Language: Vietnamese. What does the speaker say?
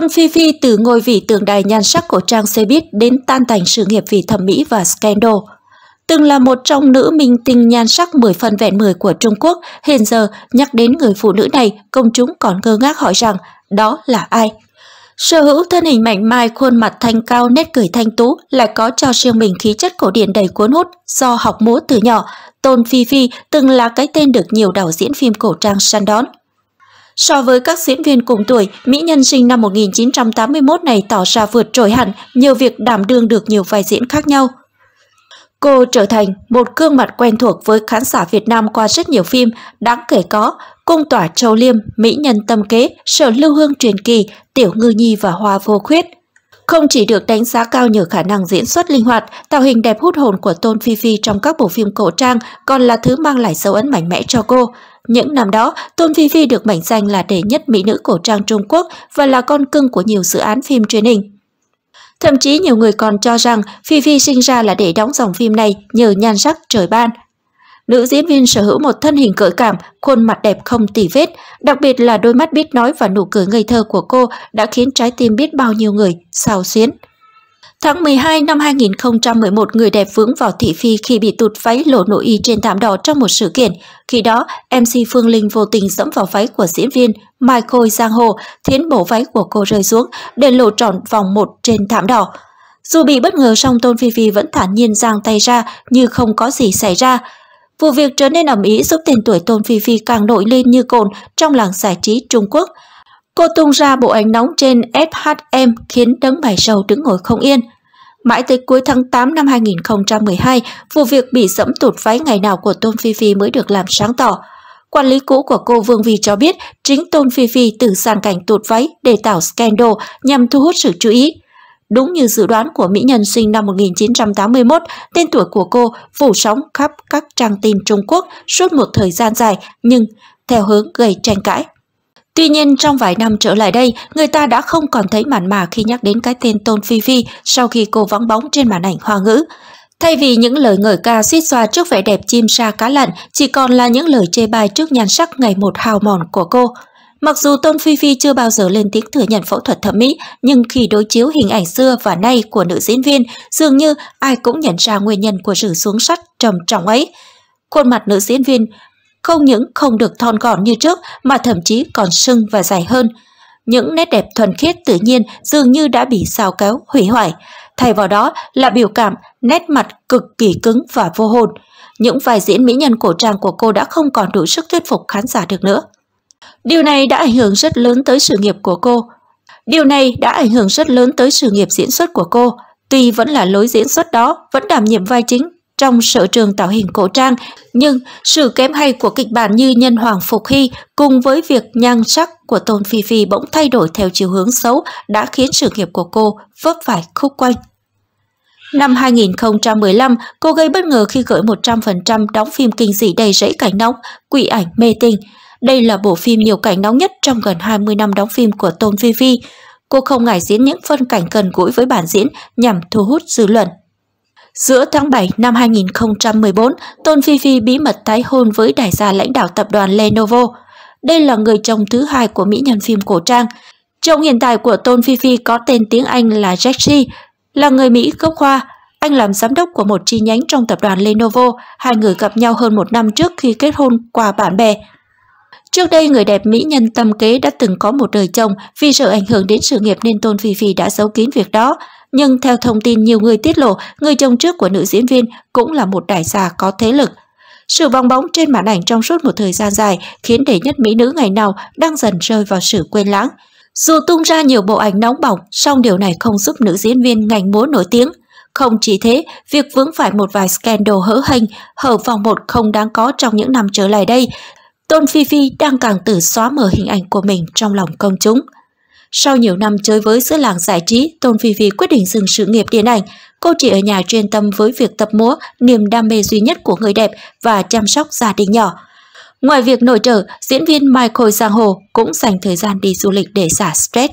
Tôn Phi Phi từ ngôi vị tượng đài nhan sắc của trang xe buýt đến tan thành sự nghiệp vì thẩm mỹ và scandal. Từng là một trong nữ minh tinh nhan sắc 10 phần vẹn 10 của Trung Quốc, hiện giờ nhắc đến người phụ nữ này, công chúng còn ngơ ngác hỏi rằng đó là ai? Sở hữu thân hình mạnh mai, khuôn mặt thanh cao, nét cười thanh tú, lại có cho riêng mình khí chất cổ điển đầy cuốn hút do học múa từ nhỏ, Tôn Phi Phi từng là cái tên được nhiều đạo diễn phim cổ trang săn đón. So với các diễn viên cùng tuổi, Mỹ Nhân sinh năm 1981 này tỏ ra vượt trội hẳn nhờ việc đảm đương được nhiều vai diễn khác nhau. Cô trở thành một gương mặt quen thuộc với khán giả Việt Nam qua rất nhiều phim, đáng kể có Cung tỏa Châu Liêm, Mỹ Nhân Tâm Kế, Sở Lưu Hương Truyền Kỳ, Tiểu Ngư Nhi và Hoa Vô Khuyết. Không chỉ được đánh giá cao nhờ khả năng diễn xuất linh hoạt, tạo hình đẹp hút hồn của Tôn Phi Phi trong các bộ phim cổ trang còn là thứ mang lại dấu ấn mạnh mẽ cho cô. Những năm đó, Tôn Phi Phi được mệnh danh là đệ nhất mỹ nữ cổ trang Trung Quốc và là con cưng của nhiều dự án phim truyền hình. Thậm chí nhiều người còn cho rằng Phi Phi sinh ra là để đóng dòng phim này nhờ nhan sắc trời ban. Nữ diễn viên sở hữu một thân hình cởi cảm, khuôn mặt đẹp không tỉ vết, đặc biệt là đôi mắt biết nói và nụ cười ngây thơ của cô đã khiến trái tim biết bao nhiêu người xao xuyến. Tháng 12 năm 2011, người đẹp vướng vào thị phi khi bị tụt váy lộ nội y trên thảm đỏ trong một sự kiện. Khi đó, MC Phương Linh vô tình dẫm vào váy của diễn viên Michael Giang Hồ, khiến bộ váy của cô rơi xuống, để lộ tròn vòng một trên thảm đỏ. Dù bị bất ngờ song Tôn Phi Phi vẫn thản nhiên giang tay ra như không có gì xảy ra. Vụ việc trở nên ẩm ý giúp tên tuổi Tôn Phi Phi càng nổi lên như cồn trong làng giải trí Trung Quốc – Cô tung ra bộ ảnh nóng trên FHM khiến đấng bài sầu đứng ngồi không yên. Mãi tới cuối tháng 8 năm 2012, vụ việc bị dẫm tụt váy ngày nào của Tôn Phi Phi mới được làm sáng tỏ. Quản lý cũ của cô Vương Vi cho biết chính Tôn Phi Phi từ sàn cảnh tụt váy để tạo scandal nhằm thu hút sự chú ý. Đúng như dự đoán của mỹ nhân sinh năm 1981, tên tuổi của cô phủ sóng khắp các trang tin Trung Quốc suốt một thời gian dài, nhưng theo hướng gây tranh cãi Tuy nhiên, trong vài năm trở lại đây, người ta đã không còn thấy mặn mà khi nhắc đến cái tên Tôn Phi Phi sau khi cô vắng bóng trên màn ảnh hoa ngữ. Thay vì những lời ngợi ca suýt xoa trước vẻ đẹp chim sa cá lặn, chỉ còn là những lời chê bai trước nhan sắc ngày một hào mòn của cô. Mặc dù Tôn Phi Phi chưa bao giờ lên tiếng thừa nhận phẫu thuật thẩm mỹ, nhưng khi đối chiếu hình ảnh xưa và nay của nữ diễn viên, dường như ai cũng nhận ra nguyên nhân của sự xuống sắt trầm trọng ấy. Khuôn mặt nữ diễn viên không những không được thon gọn như trước mà thậm chí còn sưng và dài hơn. Những nét đẹp thuần khiết tự nhiên dường như đã bị xào kéo, hủy hoại. Thay vào đó là biểu cảm, nét mặt cực kỳ cứng và vô hồn. Những vai diễn mỹ nhân cổ trang của cô đã không còn đủ sức thuyết phục khán giả được nữa. Điều này đã ảnh hưởng rất lớn tới sự nghiệp của cô. Điều này đã ảnh hưởng rất lớn tới sự nghiệp diễn xuất của cô. Tuy vẫn là lối diễn xuất đó, vẫn đảm nhiệm vai chính trong sở trường tạo hình cổ trang, nhưng sự kém hay của kịch bản như Nhân Hoàng Phục Hy cùng với việc nhan sắc của Tôn Phi Phi bỗng thay đổi theo chiều hướng xấu đã khiến sự nghiệp của cô vấp phải khúc quanh. Năm 2015, cô gây bất ngờ khi gửi 100% đóng phim kinh dị đầy rẫy cảnh nóng, quỷ ảnh mê tinh. Đây là bộ phim nhiều cảnh nóng nhất trong gần 20 năm đóng phim của Tôn Phi Phi. Cô không ngại diễn những phân cảnh gần gũi với bản diễn nhằm thu hút dư luận. Giữa tháng 7 năm 2014, Tôn Phi Phi bí mật tái hôn với đại gia lãnh đạo tập đoàn Lenovo. Đây là người chồng thứ hai của mỹ nhân phim cổ trang. Chồng hiện tại của Tôn Phi Phi có tên tiếng Anh là Jack là người Mỹ gốc Hoa. Anh làm giám đốc của một chi nhánh trong tập đoàn Lenovo. Hai người gặp nhau hơn một năm trước khi kết hôn qua bạn bè. Trước đây, người đẹp mỹ nhân tâm kế đã từng có một đời chồng vì sợ ảnh hưởng đến sự nghiệp nên Tôn Phi Phi đã giấu kín việc đó. Nhưng theo thông tin nhiều người tiết lộ, người chồng trước của nữ diễn viên cũng là một đại gia có thế lực. Sự bong bóng trên màn ảnh trong suốt một thời gian dài khiến đệ nhất mỹ nữ ngày nào đang dần rơi vào sự quên lãng. Dù tung ra nhiều bộ ảnh nóng bỏng, song điều này không giúp nữ diễn viên ngành múa nổi tiếng. Không chỉ thế, việc vướng phải một vài scandal hỡ hênh, hở vòng một không đáng có trong những năm trở lại đây, Tôn Phi Phi đang càng tự xóa mờ hình ảnh của mình trong lòng công chúng. Sau nhiều năm chơi với giữa làng giải trí, Tôn Phi Phi quyết định dừng sự nghiệp điện ảnh. Cô chỉ ở nhà chuyên tâm với việc tập múa, niềm đam mê duy nhất của người đẹp và chăm sóc gia đình nhỏ. Ngoài việc nội trợ, diễn viên Michael Giang Hồ cũng dành thời gian đi du lịch để xả stress.